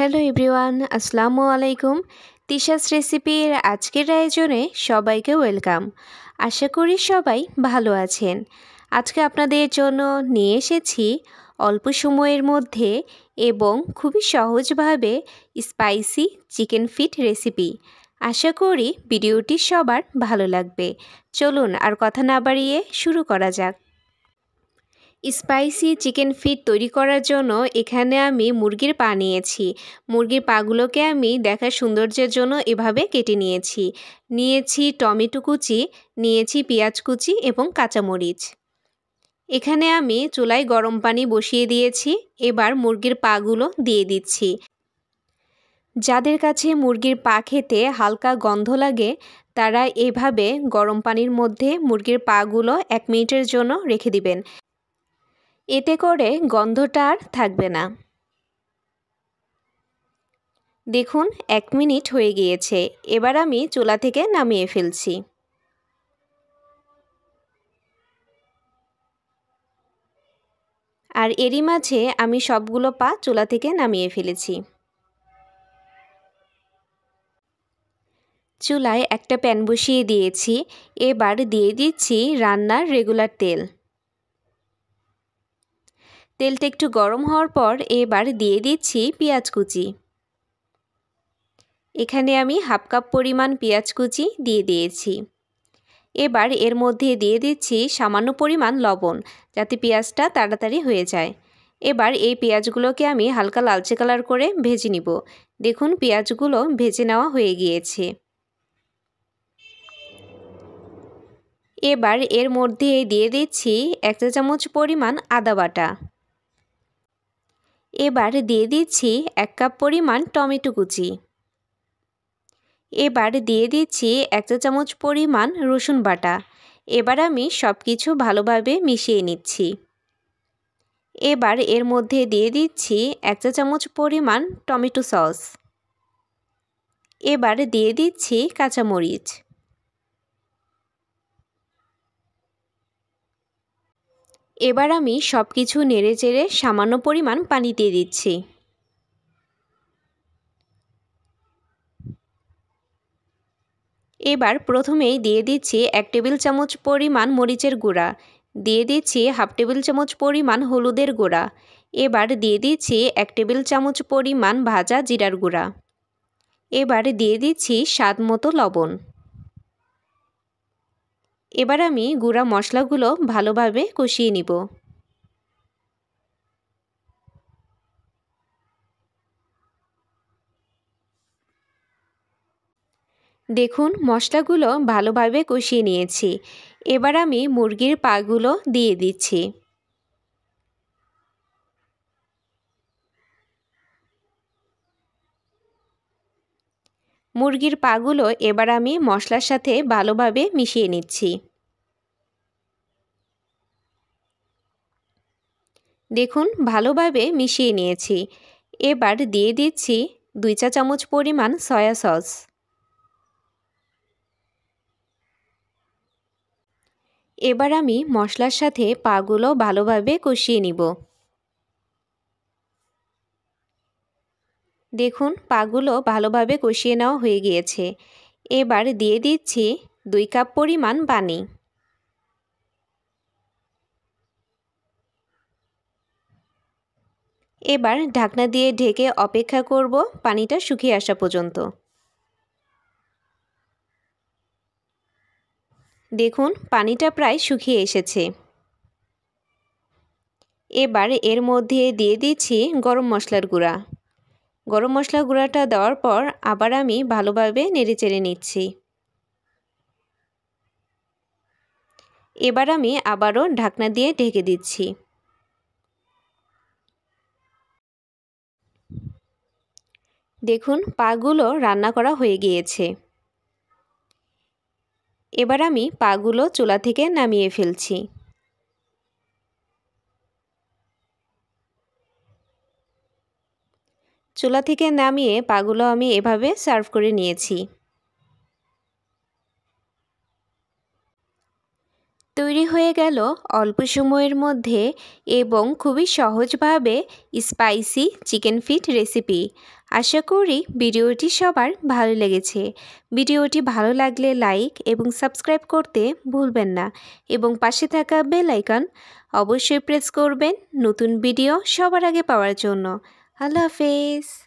Hello everyone আসসালামু আলাইকুম তিশাস রেসিপির আজকের আয়োজনে সবাইকে ওয়েলকাম আশা করি সবাই ভালো আছেন আজকে আপনাদের জন্য নিয়ে এসেছি অল্প সময়ের মধ্যে এবং খুবই সহজভাবে স্পাইসি চিকেন ফিট রেসিপি আশা করি ভিডিওটি সবার ভালো লাগবে চলুন আর কথা না বাড়িয়ে শুরু করা যাক স্পাইসি চিকেন ফিট তৈরি করার জন্য এখানে আমি মুরগির পা নিয়েছি মুরগির পাগুলোকে আমি দেখার সৌন্দর্যের জন্য এভাবে কেটে নিয়েছি নিয়েছি টমেটো কুচি নিয়েছি পেঁয়াজ কুচি এবং কাঁচামরিচ এখানে আমি চুলায় গরম পানি বসিয়ে দিয়েছি এবার মুরগির পাগুলো দিয়ে দিচ্ছি যাদের কাছে মুরগির পা খেতে হালকা গন্ধ লাগে তারা এভাবে গরম পানির মধ্যে মুরগির পাগুলো এক মিনিটের জন্য রেখে দিবেন এতে করে গন্ধটা আর থাকবে না দেখুন এক মিনিট হয়ে গিয়েছে এবার আমি চুলা থেকে নামিয়ে ফেলছি আর এরই মাঝে আমি সবগুলো পা চুলা থেকে নামিয়ে ফেলেছি চুলায় একটা প্যান বসিয়ে দিয়েছি এবার দিয়ে দিচ্ছি রান্নার রেগুলার তেল তেলটা একটু গরম হওয়ার পর এবার দিয়ে দিচ্ছি পেঁয়াজ কুচি এখানে আমি হাফ কাপ পরিমাণ পেঁয়াজ কুচি দিয়ে দিয়েছি এবার এর মধ্যে দিয়ে দিচ্ছি সামান্য পরিমাণ লবণ যাতে পেঁয়াজটা তাড়াতাড়ি হয়ে যায় এবার এই পেঁয়াজগুলোকে আমি হালকা লালচে কালার করে ভেজে নিব দেখুন পেঁয়াজগুলো ভেজে নেওয়া হয়ে গিয়েছে এবার এর মধ্যে দিয়ে দিচ্ছি এক চামচ পরিমাণ আদা বাটা এবার দিয়ে দিচ্ছি এক কাপ পরিমাণ টমেটো কুচি এবার দিয়ে দিচ্ছি এক চা চামচ পরিমাণ রসুন বাটা এবার আমি সব কিছু ভালোভাবে মিশিয়ে নিচ্ছি এবার এর মধ্যে দিয়ে দিচ্ছি এক চা চামচ পরিমাণ টমেটো সস এবার দিয়ে দিচ্ছি কাঁচামরিচ এবার আমি সব কিছু নেড়ে চেড়ে সামান্য পরিমাণ পানি দিয়ে দিচ্ছি এবার প্রথমেই দিয়ে দিচ্ছি এক টেবিল চামচ পরিমাণ মরিচের গুঁড়া দিয়ে দিচ্ছি হাফ টেবিল চামচ পরিমাণ হলুদের গুঁড়া এবার দিয়ে দিচ্ছি এক টেবিল চামচ পরিমাণ ভাজা জিরার গুঁড়া এবার দিয়ে দিচ্ছি স্বাদ মতো লবণ এবার আমি গুঁড়া মশলাগুলো ভালোভাবে কষিয়ে নিব দেখুন মশলাগুলো ভালোভাবে কষিয়ে নিয়েছি এবার আমি মুরগির পাগুলো দিয়ে দিচ্ছি মুরগির পাগুলো এবার আমি মশলার সাথে ভালোভাবে মিশিয়ে নিচ্ছি দেখুন ভালোভাবে মিশিয়ে নিয়েছি এবার দিয়ে দিচ্ছি দুই চা চামচ পরিমাণ সয়া সস এবার আমি মশলার সাথে পাগুলো ভালোভাবে কষিয়ে নিব দেখুন পাগুলো ভালোভাবে কষিয়ে নেওয়া হয়ে গিয়েছে এবার দিয়ে দিচ্ছি দুই কাপ পরিমাণ পানি এবার ঢাকনা দিয়ে ঢেকে অপেক্ষা করব পানিটা শুকিয়ে আসা পর্যন্ত দেখুন পানিটা প্রায় শুকিয়ে এসেছে এবার এর মধ্যে দিয়ে দিচ্ছি গরম মশলার গুঁড়া গরম মশলা গুঁড়াটা দেওয়ার পর আবার আমি ভালোভাবে নেড়ে চেড়ে নিচ্ছি এবার আমি আবারও ঢাকনা দিয়ে ঢেকে দিচ্ছি দেখুন পাগুলো রান্না করা হয়ে গিয়েছে এবার আমি পাগুলো চুলা থেকে নামিয়ে ফেলছি চুলা থেকে নামিয়ে পাগুলো আমি এভাবে সার্ভ করে নিয়েছি তৈরি হয়ে গেল অল্প সময়ের মধ্যে এবং খুবই সহজভাবে স্পাইসি চিকেন ফিট রেসিপি আশা করি ভিডিওটি সবার ভালো লেগেছে ভিডিওটি ভালো লাগলে লাইক এবং সাবস্ক্রাইব করতে ভুলবেন না এবং পাশে থাকা বেল আইকন অবশ্যই প্রেস করবেন নতুন ভিডিও সবার আগে পাওয়ার জন্য Hello, face.